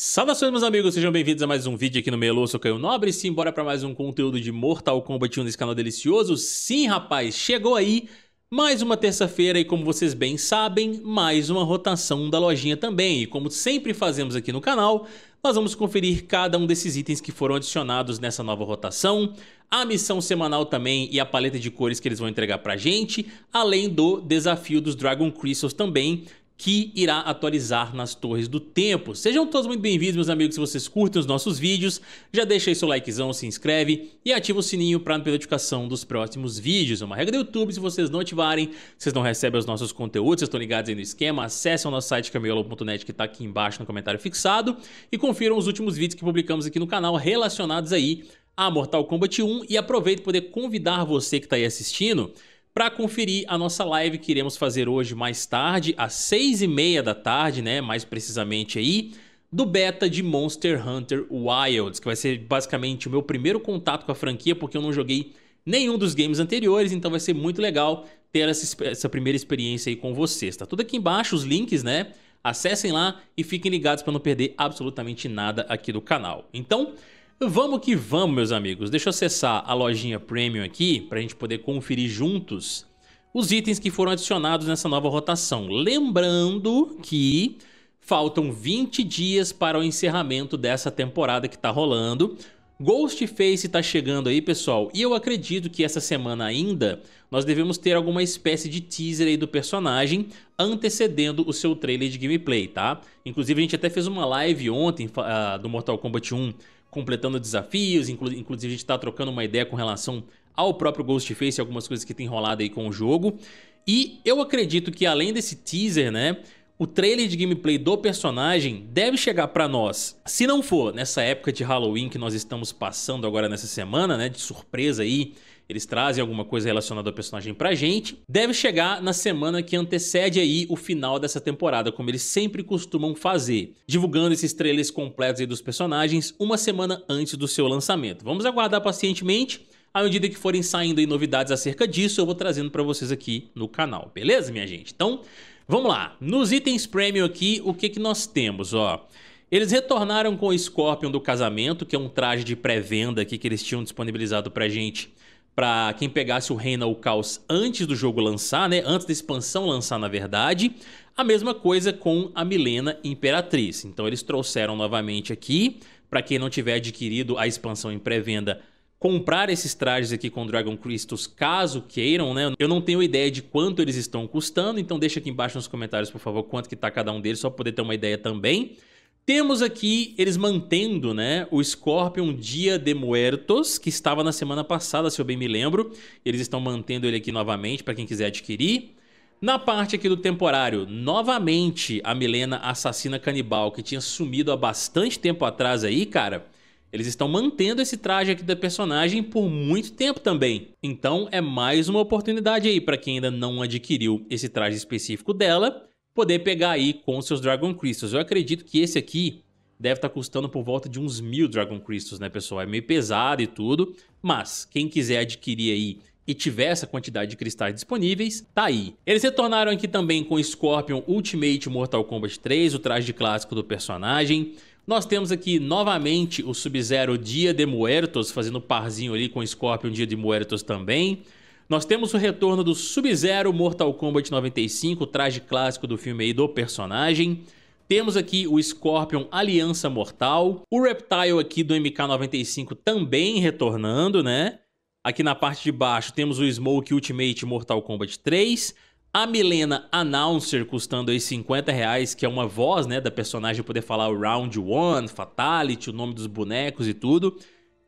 Saudações meus amigos, sejam bem-vindos a mais um vídeo aqui no Melô, sou Caio Nobre, sim, bora pra mais um conteúdo de Mortal Kombat 1 nesse canal delicioso? Sim rapaz, chegou aí mais uma terça-feira e como vocês bem sabem, mais uma rotação da lojinha também. E como sempre fazemos aqui no canal, nós vamos conferir cada um desses itens que foram adicionados nessa nova rotação, a missão semanal também e a paleta de cores que eles vão entregar pra gente, além do desafio dos Dragon Crystals também, que irá atualizar nas torres do tempo. Sejam todos muito bem-vindos, meus amigos, se vocês curtem os nossos vídeos, já deixa aí seu likezão, se inscreve e ativa o sininho para não perder notificação dos próximos vídeos. É uma regra do YouTube, se vocês não ativarem, vocês não recebem os nossos conteúdos, vocês estão ligados aí no esquema, acessem o nosso site cameolo.net que está aqui embaixo no comentário fixado e confiram os últimos vídeos que publicamos aqui no canal relacionados aí a Mortal Kombat 1 e aproveito poder convidar você que está aí assistindo para conferir a nossa live que iremos fazer hoje mais tarde, às seis e meia da tarde, né, mais precisamente aí, do beta de Monster Hunter Wilds, que vai ser basicamente o meu primeiro contato com a franquia, porque eu não joguei nenhum dos games anteriores, então vai ser muito legal ter essa, essa primeira experiência aí com vocês. Tá tudo aqui embaixo os links, né? Acessem lá e fiquem ligados para não perder absolutamente nada aqui do canal. Então, Vamos que vamos, meus amigos. Deixa eu acessar a lojinha Premium aqui para a gente poder conferir juntos os itens que foram adicionados nessa nova rotação. Lembrando que faltam 20 dias para o encerramento dessa temporada que está rolando. Ghostface está chegando aí, pessoal, e eu acredito que essa semana ainda nós devemos ter alguma espécie de teaser aí do personagem antecedendo o seu trailer de gameplay, tá? Inclusive a gente até fez uma live ontem uh, do Mortal Kombat 1 completando desafios, inclu inclusive a gente está trocando uma ideia com relação ao próprio Ghostface e algumas coisas que tem rolado aí com o jogo. E eu acredito que além desse teaser, né, o trailer de gameplay do personagem deve chegar para nós. Se não for nessa época de Halloween que nós estamos passando agora nessa semana, né, de surpresa aí, eles trazem alguma coisa relacionada ao personagem pra gente, deve chegar na semana que antecede aí o final dessa temporada, como eles sempre costumam fazer, divulgando esses trailers completos aí dos personagens uma semana antes do seu lançamento. Vamos aguardar pacientemente, à medida que forem saindo aí novidades acerca disso, eu vou trazendo pra vocês aqui no canal, beleza minha gente? Então, vamos lá, nos itens premium aqui, o que que nós temos, ó... Eles retornaram com o Scorpion do casamento, que é um traje de pré-venda aqui que eles tinham disponibilizado pra gente para quem pegasse o Reina ou o Caos antes do jogo lançar, né? Antes da expansão lançar, na verdade. A mesma coisa com a Milena Imperatriz. Então eles trouxeram novamente aqui, para quem não tiver adquirido a expansão em pré-venda, comprar esses trajes aqui com Dragon Crystals, caso queiram, né? Eu não tenho ideia de quanto eles estão custando, então deixa aqui embaixo nos comentários, por favor, quanto que tá cada um deles, só para poder ter uma ideia também. Temos aqui eles mantendo né, o Scorpion Dia de Muertos, que estava na semana passada, se eu bem me lembro. Eles estão mantendo ele aqui novamente para quem quiser adquirir. Na parte aqui do temporário, novamente a Milena assassina canibal, que tinha sumido há bastante tempo atrás aí, cara. Eles estão mantendo esse traje aqui da personagem por muito tempo também. Então é mais uma oportunidade aí para quem ainda não adquiriu esse traje específico dela poder pegar aí com seus Dragon Crystals. Eu acredito que esse aqui deve estar tá custando por volta de uns mil Dragon Crystals, né, pessoal? É meio pesado e tudo, mas quem quiser adquirir aí e tiver essa quantidade de cristais disponíveis, tá aí. Eles retornaram aqui também com Scorpion Ultimate Mortal Kombat 3, o traje clássico do personagem. Nós temos aqui novamente o Sub-Zero Dia de Muertos, fazendo parzinho ali com Scorpion Dia de Muertos também. Nós temos o retorno do Sub-Zero Mortal Kombat 95, o traje clássico do filme aí do personagem. Temos aqui o Scorpion Aliança Mortal, o Reptile aqui do MK95 também retornando, né? Aqui na parte de baixo temos o Smoke Ultimate Mortal Kombat 3, a Milena Announcer custando aí 50 reais, que é uma voz, né, da personagem poder falar o Round One, Fatality, o nome dos bonecos e tudo.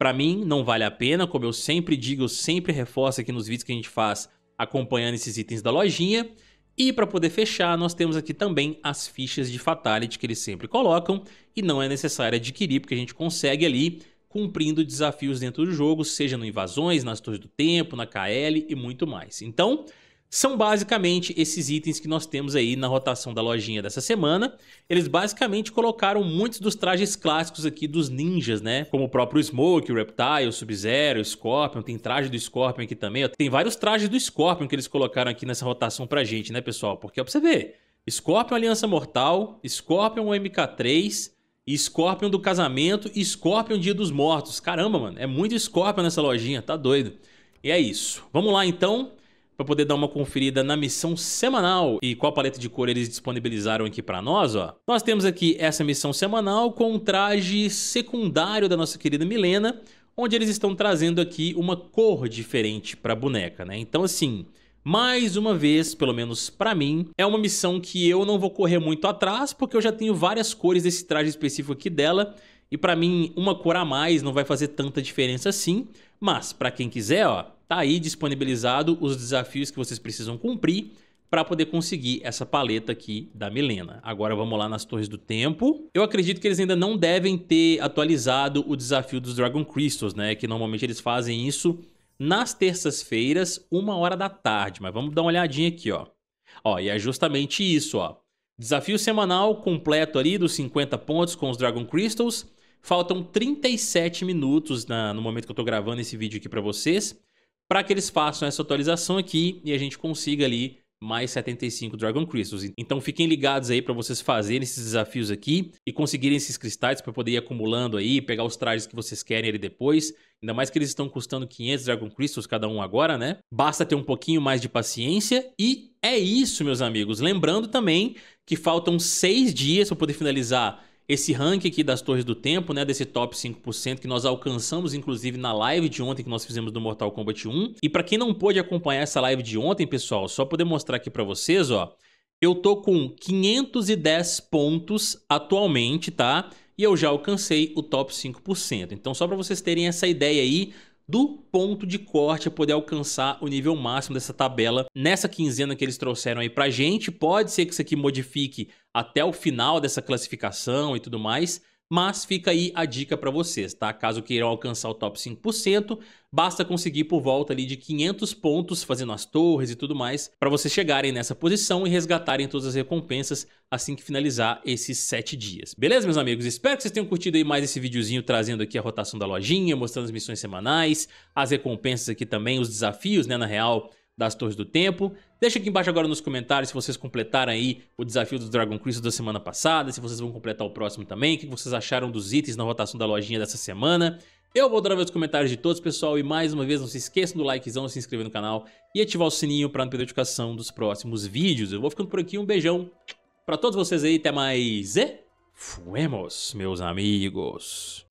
Para mim, não vale a pena, como eu sempre digo, eu sempre reforço aqui nos vídeos que a gente faz acompanhando esses itens da lojinha. E para poder fechar, nós temos aqui também as fichas de Fatality que eles sempre colocam e não é necessário adquirir, porque a gente consegue ali cumprindo desafios dentro do jogo, seja no Invasões, nas Torres do Tempo, na KL e muito mais. Então, são basicamente esses itens que nós temos aí na rotação da lojinha dessa semana. Eles basicamente colocaram muitos dos trajes clássicos aqui dos ninjas, né? Como o próprio Smoke, o Reptile, o Sub-Zero, o Scorpion, tem traje do Scorpion aqui também. Tem vários trajes do Scorpion que eles colocaram aqui nessa rotação pra gente, né, pessoal? Porque ó, pra você ver, Scorpion Aliança Mortal, Scorpion MK3... Scorpion do casamento e Scorpion Dia dos Mortos. Caramba, mano, é muito Scorpion nessa lojinha, tá doido. E é isso. Vamos lá então para poder dar uma conferida na missão semanal e qual paleta de cor eles disponibilizaram aqui para nós, ó. Nós temos aqui essa missão semanal com um traje secundário da nossa querida Milena, onde eles estão trazendo aqui uma cor diferente para a boneca, né? Então assim, mais uma vez, pelo menos pra mim, é uma missão que eu não vou correr muito atrás, porque eu já tenho várias cores desse traje específico aqui dela, e pra mim uma cor a mais não vai fazer tanta diferença assim, mas pra quem quiser, ó, tá aí disponibilizado os desafios que vocês precisam cumprir para poder conseguir essa paleta aqui da Milena. Agora vamos lá nas Torres do Tempo. Eu acredito que eles ainda não devem ter atualizado o desafio dos Dragon Crystals, né? Que normalmente eles fazem isso nas terças-feiras, uma hora da tarde. Mas vamos dar uma olhadinha aqui, ó. Ó, e é justamente isso, ó. Desafio semanal completo ali dos 50 pontos com os Dragon Crystals. Faltam 37 minutos na, no momento que eu tô gravando esse vídeo aqui para vocês para que eles façam essa atualização aqui e a gente consiga ali mais 75 Dragon Crystals. Então fiquem ligados aí para vocês fazerem esses desafios aqui e conseguirem esses cristais para poder ir acumulando aí, pegar os trajes que vocês querem ali depois. Ainda mais que eles estão custando 500 Dragon Crystals cada um agora, né? Basta ter um pouquinho mais de paciência e é isso, meus amigos. Lembrando também que faltam 6 dias para poder finalizar esse ranking aqui das torres do tempo, né, desse top 5% que nós alcançamos inclusive na live de ontem que nós fizemos do Mortal Kombat 1. E para quem não pôde acompanhar essa live de ontem, pessoal, só poder mostrar aqui para vocês, ó, eu tô com 510 pontos atualmente, tá? E eu já alcancei o top 5%. Então só para vocês terem essa ideia aí do ponto de corte a poder alcançar o nível máximo dessa tabela nessa quinzena que eles trouxeram aí pra gente. Pode ser que isso aqui modifique até o final dessa classificação e tudo mais, mas fica aí a dica para vocês, tá? Caso queiram alcançar o top 5%, basta conseguir por volta ali de 500 pontos fazendo as torres e tudo mais para vocês chegarem nessa posição e resgatarem todas as recompensas assim que finalizar esses 7 dias. Beleza, meus amigos? Espero que vocês tenham curtido aí mais esse videozinho trazendo aqui a rotação da lojinha, mostrando as missões semanais, as recompensas aqui também, os desafios, né, na real, das Torres do Tempo. Deixa aqui embaixo agora nos comentários se vocês completaram aí o desafio do Dragon Crystal da semana passada, se vocês vão completar o próximo também, o que vocês acharam dos itens na rotação da lojinha dessa semana. Eu vou adorar ver os comentários de todos, pessoal. E mais uma vez, não se esqueçam do likezão, se inscrever no canal e ativar o sininho para não perder a notificação dos próximos vídeos. Eu vou ficando por aqui. Um beijão para todos vocês aí. Até mais. E fuemos, meus amigos.